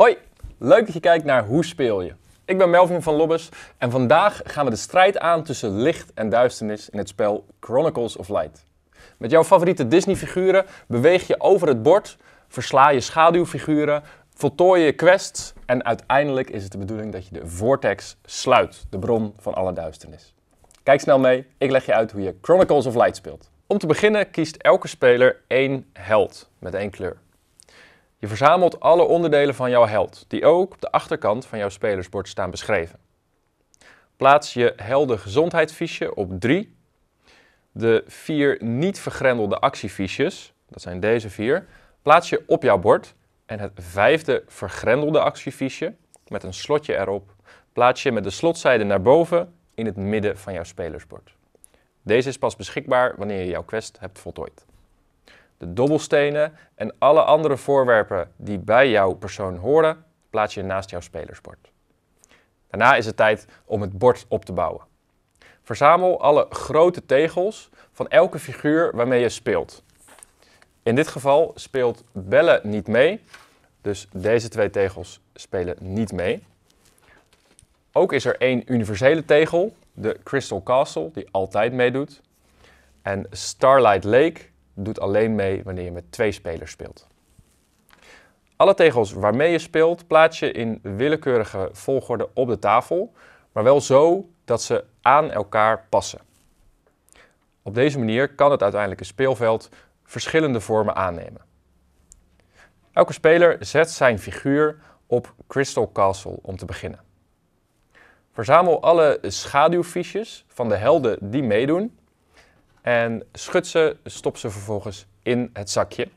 Hoi, leuk dat je kijkt naar Hoe speel je? Ik ben Melvin van Lobbes en vandaag gaan we de strijd aan tussen licht en duisternis in het spel Chronicles of Light. Met jouw favoriete Disney-figuren beweeg je over het bord, versla je schaduwfiguren, voltooi je quests en uiteindelijk is het de bedoeling dat je de vortex sluit, de bron van alle duisternis. Kijk snel mee, ik leg je uit hoe je Chronicles of Light speelt. Om te beginnen kiest elke speler één held met één kleur. Je verzamelt alle onderdelen van jouw held, die ook op de achterkant van jouw spelersbord staan beschreven. Plaats je helden op 3. De vier niet vergrendelde actiefiches, dat zijn deze vier, plaats je op jouw bord. En het vijfde vergrendelde actiefiche, met een slotje erop, plaats je met de slotzijde naar boven in het midden van jouw spelersbord. Deze is pas beschikbaar wanneer je jouw quest hebt voltooid de dobbelstenen en alle andere voorwerpen die bij jouw persoon horen, plaats je naast jouw spelersbord. Daarna is het tijd om het bord op te bouwen. Verzamel alle grote tegels van elke figuur waarmee je speelt. In dit geval speelt Belle niet mee, dus deze twee tegels spelen niet mee. Ook is er één universele tegel, de Crystal Castle, die altijd meedoet. En Starlight Lake doet alleen mee wanneer je met twee spelers speelt. Alle tegels waarmee je speelt plaats je in willekeurige volgorde op de tafel, maar wel zo dat ze aan elkaar passen. Op deze manier kan het uiteindelijke speelveld verschillende vormen aannemen. Elke speler zet zijn figuur op Crystal Castle om te beginnen. Verzamel alle schaduwfiches van de helden die meedoen en schud ze, stop ze vervolgens in het zakje.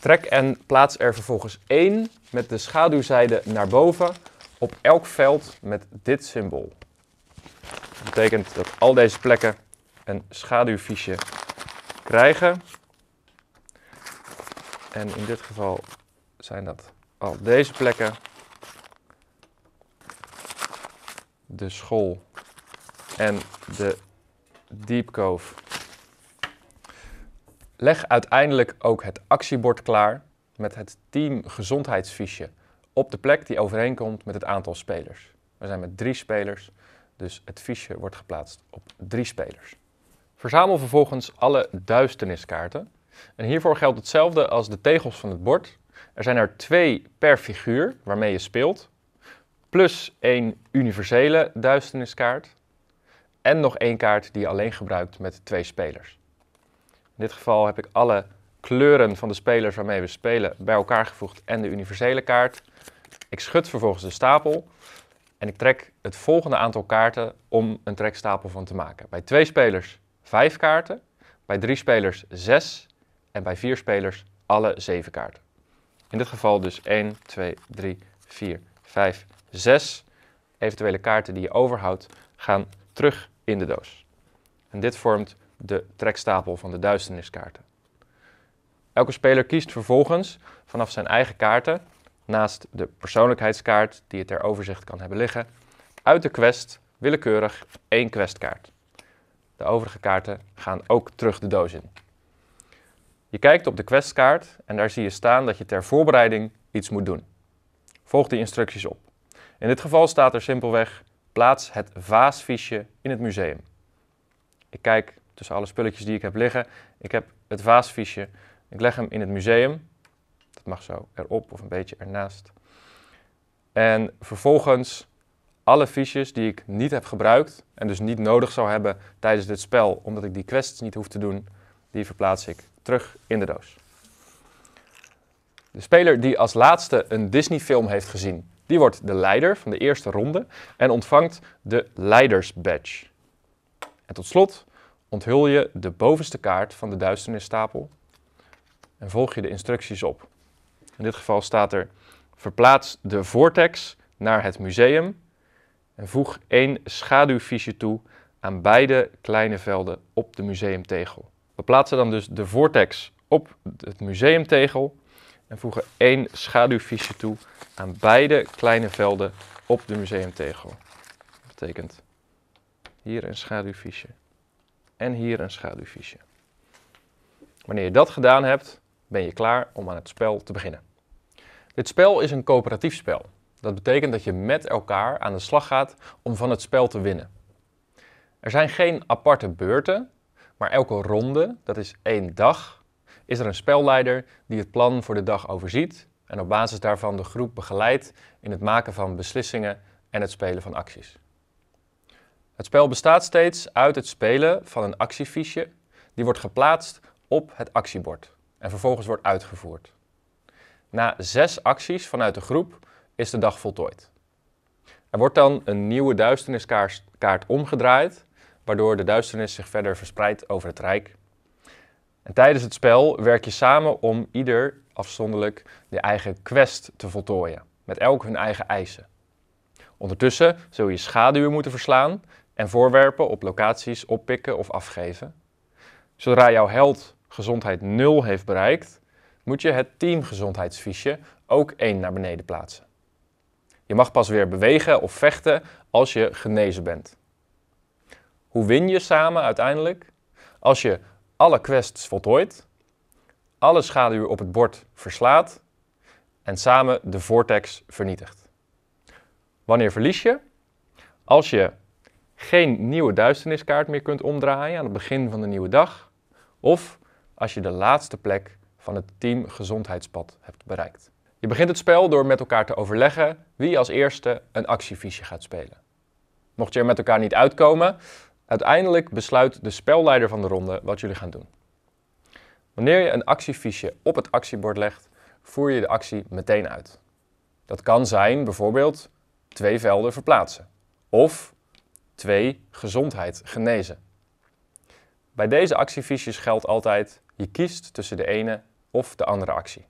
Trek en plaats er vervolgens één met de schaduwzijde naar boven op elk veld met dit symbool. Dat betekent dat al deze plekken een schaduwfiche krijgen. En in dit geval zijn dat al deze plekken. De school en de Deep Cove. Leg uiteindelijk ook het actiebord klaar met het team gezondheidsfiche op de plek die overeenkomt met het aantal spelers. We zijn met drie spelers, dus het fiche wordt geplaatst op drie spelers. Verzamel vervolgens alle duisterniskaarten. En hiervoor geldt hetzelfde als de tegels van het bord. Er zijn er twee per figuur waarmee je speelt, plus één universele duisterniskaart en nog één kaart die je alleen gebruikt met twee spelers. In dit geval heb ik alle kleuren van de spelers waarmee we spelen bij elkaar gevoegd en de universele kaart. Ik schud vervolgens de stapel en ik trek het volgende aantal kaarten om een trekstapel van te maken. Bij twee spelers vijf kaarten, bij drie spelers zes en bij vier spelers alle zeven kaarten. In dit geval dus 1, 2, 3, 4, 5, 6. Eventuele kaarten die je overhoudt gaan terug in de doos. En dit vormt de trekstapel van de duisterniskaarten. Elke speler kiest vervolgens vanaf zijn eigen kaarten, naast de persoonlijkheidskaart die het ter overzicht kan hebben liggen, uit de quest willekeurig één questkaart. De overige kaarten gaan ook terug de doos in. Je kijkt op de questkaart en daar zie je staan dat je ter voorbereiding iets moet doen. Volg die instructies op. In dit geval staat er simpelweg Plaats het vaasviesje in het museum. Ik kijk tussen alle spulletjes die ik heb liggen. Ik heb het vaasviesje. Ik leg hem in het museum. Dat mag zo erop of een beetje ernaast. En vervolgens alle fiches die ik niet heb gebruikt en dus niet nodig zou hebben tijdens dit spel, omdat ik die quests niet hoef te doen, die verplaats ik terug in de doos. De speler die als laatste een Disney-film heeft gezien die wordt de leider van de eerste ronde en ontvangt de leidersbadge. En tot slot onthul je de bovenste kaart van de duisternisstapel en volg je de instructies op. In dit geval staat er: verplaats de vortex naar het museum en voeg één schaduwvisje toe aan beide kleine velden op de museumtegel. We plaatsen dan dus de vortex op het museumtegel en voegen één schaduwviesje toe aan beide kleine velden op de museumtegel. Dat betekent hier een schaduwviesje en hier een schaduwviesje. Wanneer je dat gedaan hebt, ben je klaar om aan het spel te beginnen. Dit spel is een coöperatief spel. Dat betekent dat je met elkaar aan de slag gaat om van het spel te winnen. Er zijn geen aparte beurten, maar elke ronde, dat is één dag, is er een spelleider die het plan voor de dag overziet en op basis daarvan de groep begeleidt in het maken van beslissingen en het spelen van acties. Het spel bestaat steeds uit het spelen van een actiefiche die wordt geplaatst op het actiebord en vervolgens wordt uitgevoerd. Na zes acties vanuit de groep is de dag voltooid. Er wordt dan een nieuwe duisterniskaart omgedraaid, waardoor de duisternis zich verder verspreidt over het Rijk tijdens het spel werk je samen om ieder afzonderlijk de eigen quest te voltooien, met elk hun eigen eisen. Ondertussen zul je schaduwen moeten verslaan en voorwerpen op locaties oppikken of afgeven. Zodra jouw held gezondheid 0 heeft bereikt, moet je het teamgezondheidsfiche ook 1 naar beneden plaatsen. Je mag pas weer bewegen of vechten als je genezen bent. Hoe win je samen uiteindelijk? Als je alle quests voltooid, alle schaduwen op het bord verslaat en samen de vortex vernietigt. Wanneer verlies je? Als je geen nieuwe duisterniskaart meer kunt omdraaien aan het begin van de nieuwe dag, of als je de laatste plek van het team gezondheidspad hebt bereikt. Je begint het spel door met elkaar te overleggen wie als eerste een actiefiche gaat spelen. Mocht je er met elkaar niet uitkomen, Uiteindelijk besluit de spelleider van de ronde wat jullie gaan doen. Wanneer je een actiefiche op het actiebord legt, voer je de actie meteen uit. Dat kan zijn bijvoorbeeld twee velden verplaatsen of twee gezondheid genezen. Bij deze actiefiches geldt altijd je kiest tussen de ene of de andere actie.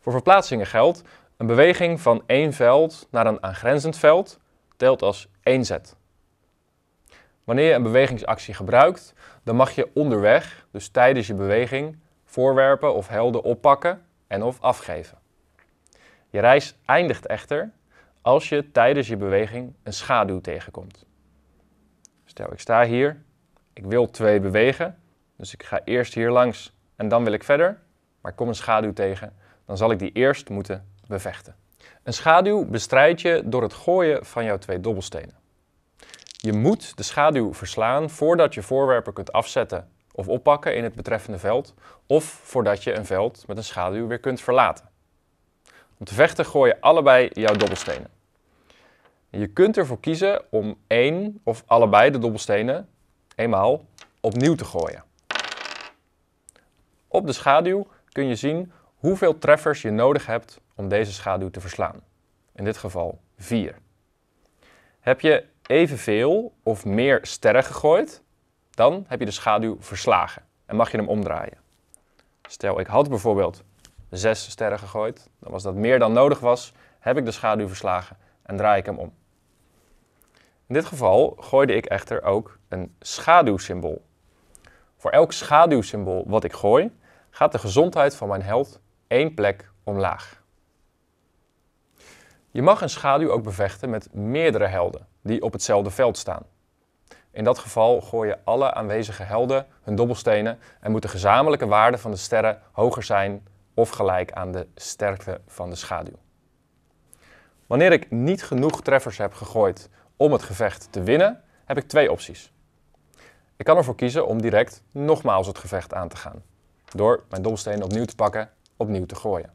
Voor verplaatsingen geldt een beweging van één veld naar een aangrenzend veld telt als één zet. Wanneer je een bewegingsactie gebruikt, dan mag je onderweg, dus tijdens je beweging, voorwerpen of helden oppakken en of afgeven. Je reis eindigt echter als je tijdens je beweging een schaduw tegenkomt. Stel, ik sta hier, ik wil twee bewegen, dus ik ga eerst hier langs en dan wil ik verder, maar ik kom een schaduw tegen, dan zal ik die eerst moeten bevechten. Een schaduw bestrijd je door het gooien van jouw twee dobbelstenen. Je moet de schaduw verslaan voordat je voorwerpen kunt afzetten of oppakken in het betreffende veld, of voordat je een veld met een schaduw weer kunt verlaten. Om te vechten gooi je allebei jouw dobbelstenen. Je kunt ervoor kiezen om één of allebei de dobbelstenen eenmaal opnieuw te gooien. Op de schaduw kun je zien hoeveel treffers je nodig hebt om deze schaduw te verslaan. In dit geval 4. Heb je evenveel of meer sterren gegooid, dan heb je de schaduw verslagen en mag je hem omdraaien. Stel, ik had bijvoorbeeld zes sterren gegooid, dan was dat meer dan nodig was, heb ik de schaduw verslagen en draai ik hem om. In dit geval gooide ik echter ook een schaduwsymbool. Voor elk schaduwsymbool wat ik gooi, gaat de gezondheid van mijn held één plek omlaag. Je mag een schaduw ook bevechten met meerdere helden die op hetzelfde veld staan. In dat geval gooien alle aanwezige helden hun dobbelstenen en moet de gezamenlijke waarde van de sterren hoger zijn of gelijk aan de sterkte van de schaduw. Wanneer ik niet genoeg treffers heb gegooid om het gevecht te winnen, heb ik twee opties. Ik kan ervoor kiezen om direct nogmaals het gevecht aan te gaan, door mijn dobbelstenen opnieuw te pakken, opnieuw te gooien.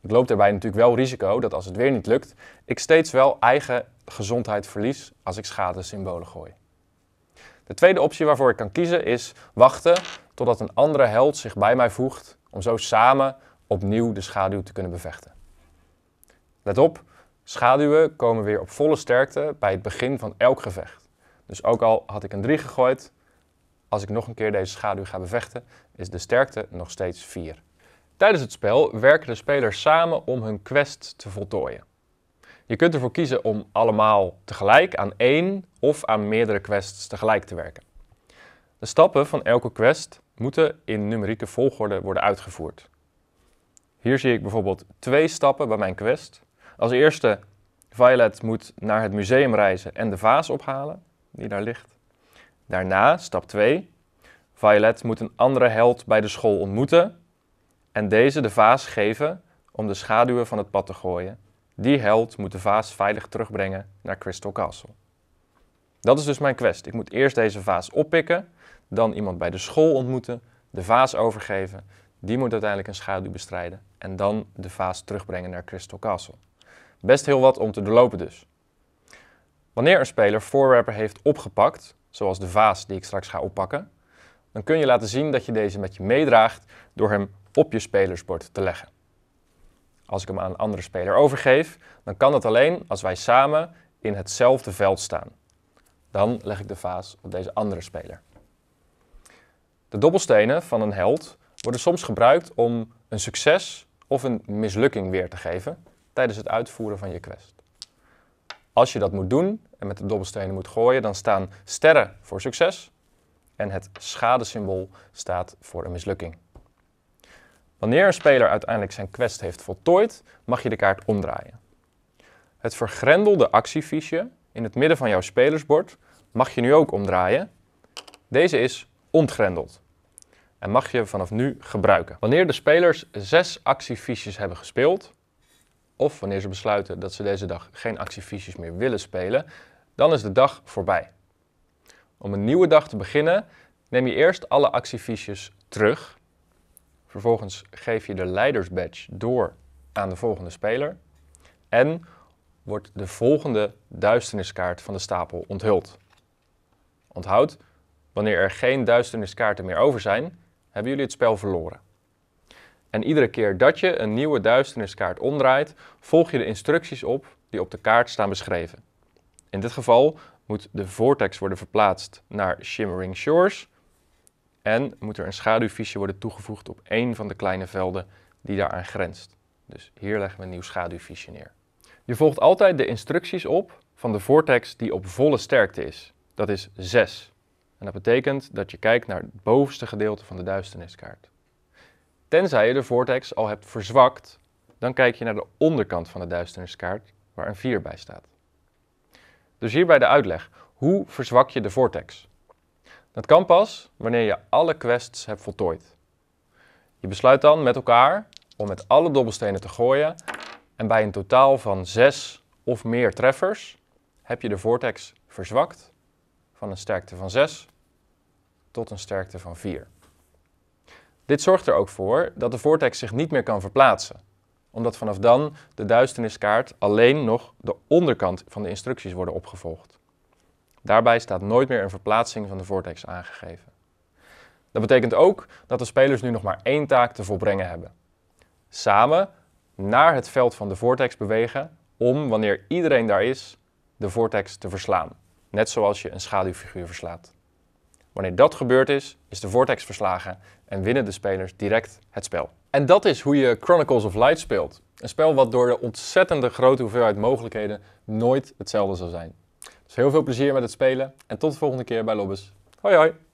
Ik loop daarbij natuurlijk wel risico dat als het weer niet lukt, ik steeds wel eigen gezondheid verlies als ik symbolen gooi. De tweede optie waarvoor ik kan kiezen is wachten totdat een andere held zich bij mij voegt om zo samen opnieuw de schaduw te kunnen bevechten. Let op, schaduwen komen weer op volle sterkte bij het begin van elk gevecht. Dus ook al had ik een 3 gegooid, als ik nog een keer deze schaduw ga bevechten, is de sterkte nog steeds 4. Tijdens het spel werken de spelers samen om hun quest te voltooien. Je kunt ervoor kiezen om allemaal tegelijk aan één of aan meerdere quests tegelijk te werken. De stappen van elke quest moeten in numerieke volgorde worden uitgevoerd. Hier zie ik bijvoorbeeld twee stappen bij mijn quest. Als eerste, Violet moet naar het museum reizen en de vaas ophalen, die daar ligt. Daarna, stap 2, Violet moet een andere held bij de school ontmoeten en deze de vaas geven om de schaduwen van het pad te gooien die held moet de vaas veilig terugbrengen naar Crystal Castle. Dat is dus mijn quest. Ik moet eerst deze vaas oppikken, dan iemand bij de school ontmoeten, de vaas overgeven, die moet uiteindelijk een schaduw bestrijden en dan de vaas terugbrengen naar Crystal Castle. Best heel wat om te doorlopen dus. Wanneer een speler voorwerpen heeft opgepakt, zoals de vaas die ik straks ga oppakken, dan kun je laten zien dat je deze met je meedraagt door hem op je spelersbord te leggen. Als ik hem aan een andere speler overgeef, dan kan dat alleen als wij samen in hetzelfde veld staan. Dan leg ik de vaas op deze andere speler. De dobbelstenen van een held worden soms gebruikt om een succes of een mislukking weer te geven tijdens het uitvoeren van je quest. Als je dat moet doen en met de dobbelstenen moet gooien, dan staan sterren voor succes en het schadesymbool staat voor een mislukking. Wanneer een speler uiteindelijk zijn quest heeft voltooid, mag je de kaart omdraaien. Het vergrendelde actiefiche in het midden van jouw spelersbord mag je nu ook omdraaien. Deze is ontgrendeld en mag je vanaf nu gebruiken. Wanneer de spelers zes actiefiches hebben gespeeld, of wanneer ze besluiten dat ze deze dag geen actiefiches meer willen spelen, dan is de dag voorbij. Om een nieuwe dag te beginnen, neem je eerst alle actiefiches terug Vervolgens geef je de leidersbadge door aan de volgende speler. En wordt de volgende duisterniskaart van de stapel onthuld. Onthoud, wanneer er geen duisterniskaarten meer over zijn, hebben jullie het spel verloren. En iedere keer dat je een nieuwe duisterniskaart omdraait, volg je de instructies op die op de kaart staan beschreven. In dit geval moet de vortex worden verplaatst naar Shimmering Shores en moet er een schaduwfiche worden toegevoegd op één van de kleine velden die daaraan grenst. Dus hier leggen we een nieuw schaduwfiche neer. Je volgt altijd de instructies op van de vortex die op volle sterkte is. Dat is 6. En dat betekent dat je kijkt naar het bovenste gedeelte van de duisterniskaart. Tenzij je de vortex al hebt verzwakt, dan kijk je naar de onderkant van de duisterniskaart, waar een 4 bij staat. Dus hierbij de uitleg. Hoe verzwak je de vortex? Dat kan pas wanneer je alle quests hebt voltooid. Je besluit dan met elkaar om met alle dobbelstenen te gooien en bij een totaal van zes of meer treffers heb je de vortex verzwakt van een sterkte van 6 tot een sterkte van 4. Dit zorgt er ook voor dat de vortex zich niet meer kan verplaatsen, omdat vanaf dan de duisterniskaart alleen nog de onderkant van de instructies worden opgevolgd. Daarbij staat nooit meer een verplaatsing van de vortex aangegeven. Dat betekent ook dat de spelers nu nog maar één taak te volbrengen hebben. Samen naar het veld van de vortex bewegen om, wanneer iedereen daar is, de vortex te verslaan. Net zoals je een schaduwfiguur verslaat. Wanneer dat gebeurd is, is de vortex verslagen en winnen de spelers direct het spel. En dat is hoe je Chronicles of Light speelt. Een spel wat door de ontzettende grote hoeveelheid mogelijkheden nooit hetzelfde zal zijn. Dus heel veel plezier met het spelen en tot de volgende keer bij Lobbes. Hoi hoi!